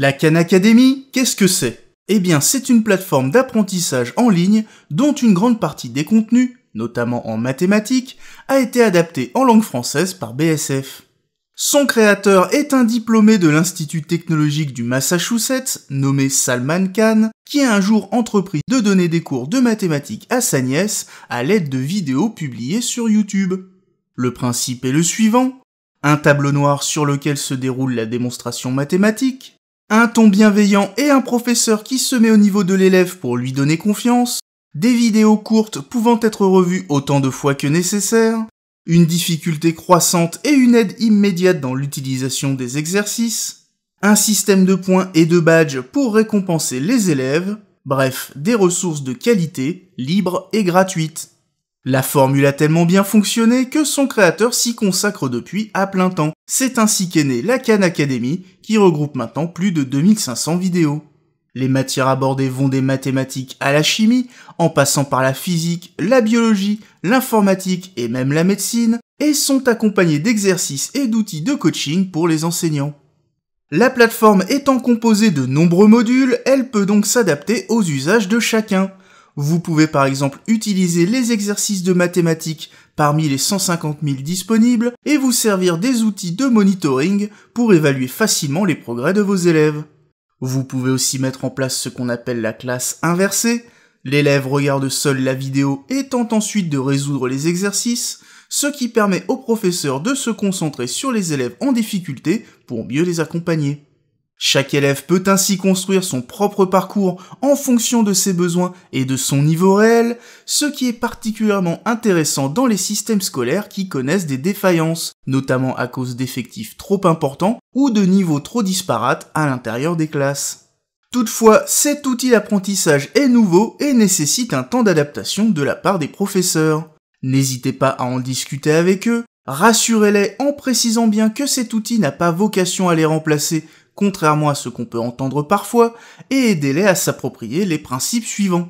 La Khan Academy, qu'est-ce que c'est Eh bien, c'est une plateforme d'apprentissage en ligne dont une grande partie des contenus, notamment en mathématiques, a été adaptée en langue française par BSF. Son créateur est un diplômé de l'Institut technologique du Massachusetts, nommé Salman Khan, qui a un jour entrepris de donner des cours de mathématiques à sa nièce à l'aide de vidéos publiées sur YouTube. Le principe est le suivant. Un tableau noir sur lequel se déroule la démonstration mathématique, un ton bienveillant et un professeur qui se met au niveau de l'élève pour lui donner confiance, des vidéos courtes pouvant être revues autant de fois que nécessaire, une difficulté croissante et une aide immédiate dans l'utilisation des exercices, un système de points et de badges pour récompenser les élèves, bref, des ressources de qualité, libres et gratuites. La formule a tellement bien fonctionné que son créateur s'y consacre depuis à plein temps. C'est ainsi qu'est née la Khan Academy, qui regroupe maintenant plus de 2500 vidéos. Les matières abordées vont des mathématiques à la chimie, en passant par la physique, la biologie, l'informatique et même la médecine, et sont accompagnées d'exercices et d'outils de coaching pour les enseignants. La plateforme étant composée de nombreux modules, elle peut donc s'adapter aux usages de chacun. Vous pouvez par exemple utiliser les exercices de mathématiques parmi les 150 000 disponibles et vous servir des outils de monitoring pour évaluer facilement les progrès de vos élèves. Vous pouvez aussi mettre en place ce qu'on appelle la classe inversée. L'élève regarde seul la vidéo et tente ensuite de résoudre les exercices, ce qui permet au professeur de se concentrer sur les élèves en difficulté pour mieux les accompagner. Chaque élève peut ainsi construire son propre parcours en fonction de ses besoins et de son niveau réel, ce qui est particulièrement intéressant dans les systèmes scolaires qui connaissent des défaillances, notamment à cause d'effectifs trop importants ou de niveaux trop disparates à l'intérieur des classes. Toutefois, cet outil d'apprentissage est nouveau et nécessite un temps d'adaptation de la part des professeurs. N'hésitez pas à en discuter avec eux, rassurez-les en précisant bien que cet outil n'a pas vocation à les remplacer, contrairement à ce qu'on peut entendre parfois, et aidez-les à s'approprier les principes suivants.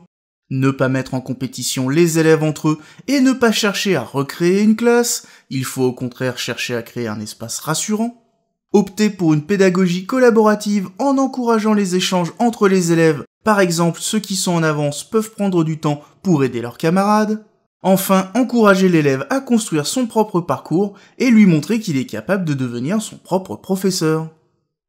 Ne pas mettre en compétition les élèves entre eux et ne pas chercher à recréer une classe, il faut au contraire chercher à créer un espace rassurant. Opter pour une pédagogie collaborative en encourageant les échanges entre les élèves, par exemple ceux qui sont en avance peuvent prendre du temps pour aider leurs camarades. Enfin, encourager l'élève à construire son propre parcours et lui montrer qu'il est capable de devenir son propre professeur.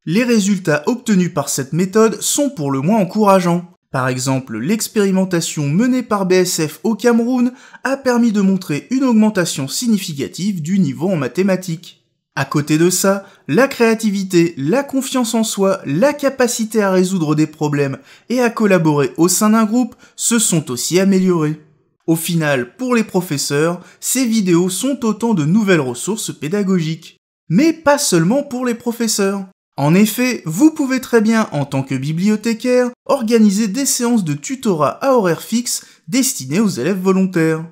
Les résultats obtenus par cette méthode sont pour le moins encourageants. Par exemple, l'expérimentation menée par BSF au Cameroun a permis de montrer une augmentation significative du niveau en mathématiques. À côté de ça, la créativité, la confiance en soi, la capacité à résoudre des problèmes et à collaborer au sein d'un groupe se sont aussi améliorées. Au final, pour les professeurs, ces vidéos sont autant de nouvelles ressources pédagogiques. Mais pas seulement pour les professeurs. En effet, vous pouvez très bien, en tant que bibliothécaire, organiser des séances de tutorat à horaire fixe destinées aux élèves volontaires.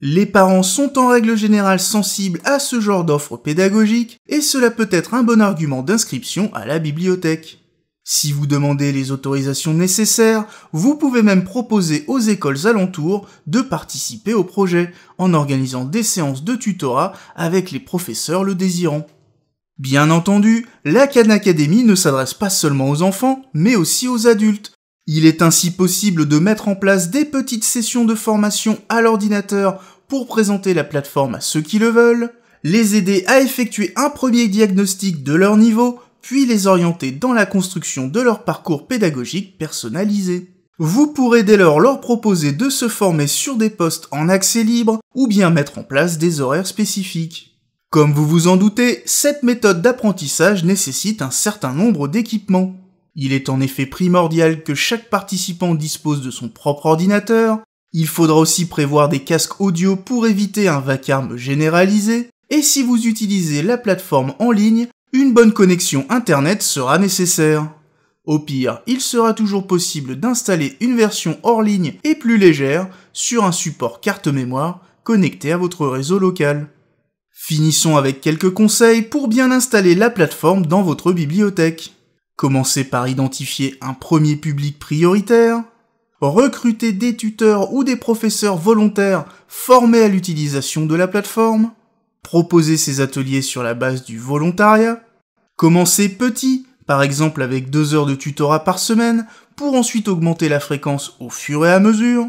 Les parents sont en règle générale sensibles à ce genre d'offres pédagogiques et cela peut être un bon argument d'inscription à la bibliothèque. Si vous demandez les autorisations nécessaires, vous pouvez même proposer aux écoles alentours de participer au projet en organisant des séances de tutorat avec les professeurs le désirant. Bien entendu, la Khan Academy ne s'adresse pas seulement aux enfants, mais aussi aux adultes. Il est ainsi possible de mettre en place des petites sessions de formation à l'ordinateur pour présenter la plateforme à ceux qui le veulent, les aider à effectuer un premier diagnostic de leur niveau, puis les orienter dans la construction de leur parcours pédagogique personnalisé. Vous pourrez dès lors leur proposer de se former sur des postes en accès libre ou bien mettre en place des horaires spécifiques. Comme vous vous en doutez, cette méthode d'apprentissage nécessite un certain nombre d'équipements. Il est en effet primordial que chaque participant dispose de son propre ordinateur, il faudra aussi prévoir des casques audio pour éviter un vacarme généralisé, et si vous utilisez la plateforme en ligne, une bonne connexion Internet sera nécessaire. Au pire, il sera toujours possible d'installer une version hors ligne et plus légère sur un support carte mémoire connecté à votre réseau local. Finissons avec quelques conseils pour bien installer la plateforme dans votre bibliothèque. Commencez par identifier un premier public prioritaire, recruter des tuteurs ou des professeurs volontaires formés à l'utilisation de la plateforme, proposer ces ateliers sur la base du volontariat, Commencez petit, par exemple avec deux heures de tutorat par semaine, pour ensuite augmenter la fréquence au fur et à mesure,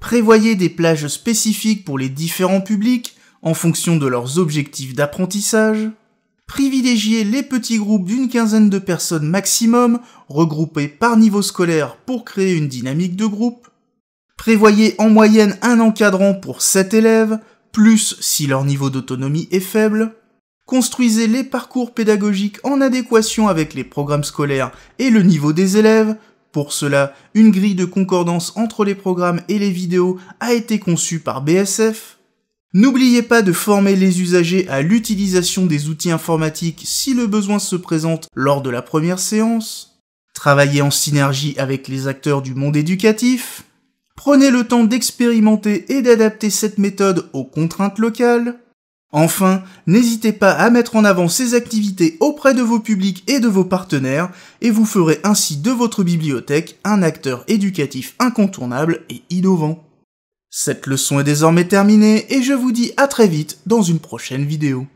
prévoyez des plages spécifiques pour les différents publics en fonction de leurs objectifs d'apprentissage, Privilégiez les petits groupes d'une quinzaine de personnes maximum, regroupés par niveau scolaire pour créer une dynamique de groupe, prévoyez en moyenne un encadrant pour 7 élèves, plus si leur niveau d'autonomie est faible, construisez les parcours pédagogiques en adéquation avec les programmes scolaires et le niveau des élèves, pour cela, une grille de concordance entre les programmes et les vidéos a été conçue par BSF, N'oubliez pas de former les usagers à l'utilisation des outils informatiques si le besoin se présente lors de la première séance. Travaillez en synergie avec les acteurs du monde éducatif. Prenez le temps d'expérimenter et d'adapter cette méthode aux contraintes locales. Enfin, n'hésitez pas à mettre en avant ces activités auprès de vos publics et de vos partenaires, et vous ferez ainsi de votre bibliothèque un acteur éducatif incontournable et innovant. Cette leçon est désormais terminée et je vous dis à très vite dans une prochaine vidéo.